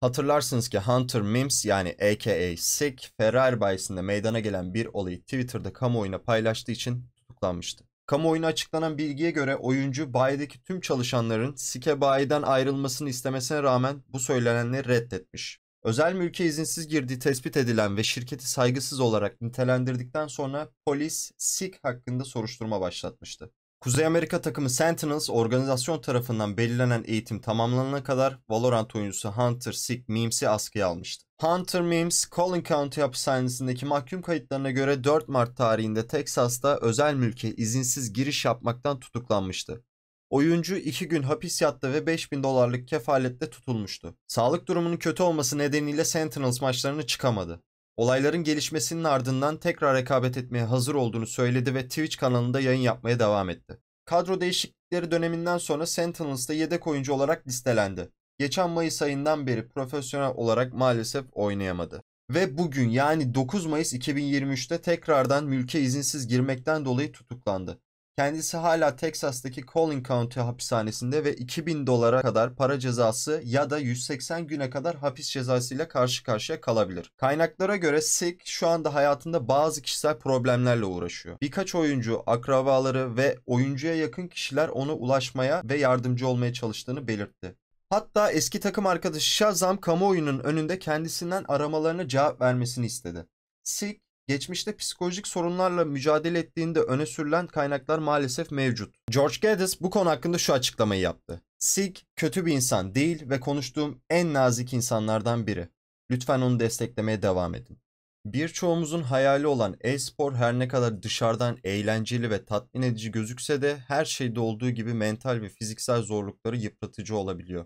Hatırlarsınız ki Hunter Mims yani aka Sick, Ferrari bayisinde meydana gelen bir olayı Twitter'da kamuoyuna paylaştığı için tutuklanmıştı. Kamuoyuna açıklanan bilgiye göre oyuncu bayideki tüm çalışanların Sike bayiden ayrılmasını istemesine rağmen bu söylenenleri reddetmiş. Özel mülke izinsiz girdiği tespit edilen ve şirketi saygısız olarak nitelendirdikten sonra polis Sick hakkında soruşturma başlatmıştı. Kuzey Amerika takımı Sentinels organizasyon tarafından belirlenen eğitim tamamlanana kadar Valorant oyuncusu Hunter Sick Memes'i askıya almıştı. Hunter Mims, Collin County hapishanesindeki mahkum kayıtlarına göre 4 Mart tarihinde Texas'ta özel mülke izinsiz giriş yapmaktan tutuklanmıştı. Oyuncu 2 gün hapis yattı ve 5000 dolarlık kefaletle tutulmuştu. Sağlık durumunun kötü olması nedeniyle Sentinels maçlarını çıkamadı. Olayların gelişmesinin ardından tekrar rekabet etmeye hazır olduğunu söyledi ve Twitch kanalında yayın yapmaya devam etti. Kadro değişiklikleri döneminden sonra Sentinels'da yedek oyuncu olarak listelendi. Geçen Mayıs ayından beri profesyonel olarak maalesef oynayamadı. Ve bugün yani 9 Mayıs 2023'te tekrardan mülke izinsiz girmekten dolayı tutuklandı. Kendisi hala Texas'taki Collin County hapishanesinde ve 2000 dolara kadar para cezası ya da 180 güne kadar hapis cezasıyla karşı karşıya kalabilir. Kaynaklara göre Sick şu anda hayatında bazı kişisel problemlerle uğraşıyor. Birkaç oyuncu, akrabaları ve oyuncuya yakın kişiler ona ulaşmaya ve yardımcı olmaya çalıştığını belirtti. Hatta eski takım arkadaşı Shazam kamuoyunun önünde kendisinden aramalarına cevap vermesini istedi. Sick Geçmişte psikolojik sorunlarla mücadele ettiğinde öne sürülen kaynaklar maalesef mevcut. George Gaddis bu konu hakkında şu açıklamayı yaptı. Sig kötü bir insan değil ve konuştuğum en nazik insanlardan biri. Lütfen onu desteklemeye devam edin. Birçoğumuzun hayali olan e-spor her ne kadar dışarıdan eğlenceli ve tatmin edici gözükse de her şeyde olduğu gibi mental ve fiziksel zorlukları yıpratıcı olabiliyor.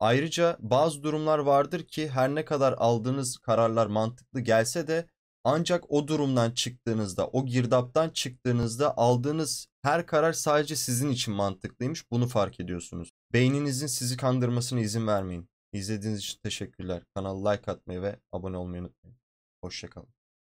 Ayrıca bazı durumlar vardır ki her ne kadar aldığınız kararlar mantıklı gelse de ancak o durumdan çıktığınızda, o girdaptan çıktığınızda aldığınız her karar sadece sizin için mantıklıymış. Bunu fark ediyorsunuz. Beyninizin sizi kandırmasına izin vermeyin. İzlediğiniz için teşekkürler. Kanala like atmayı ve abone olmayı unutmayın. Hoşçakalın.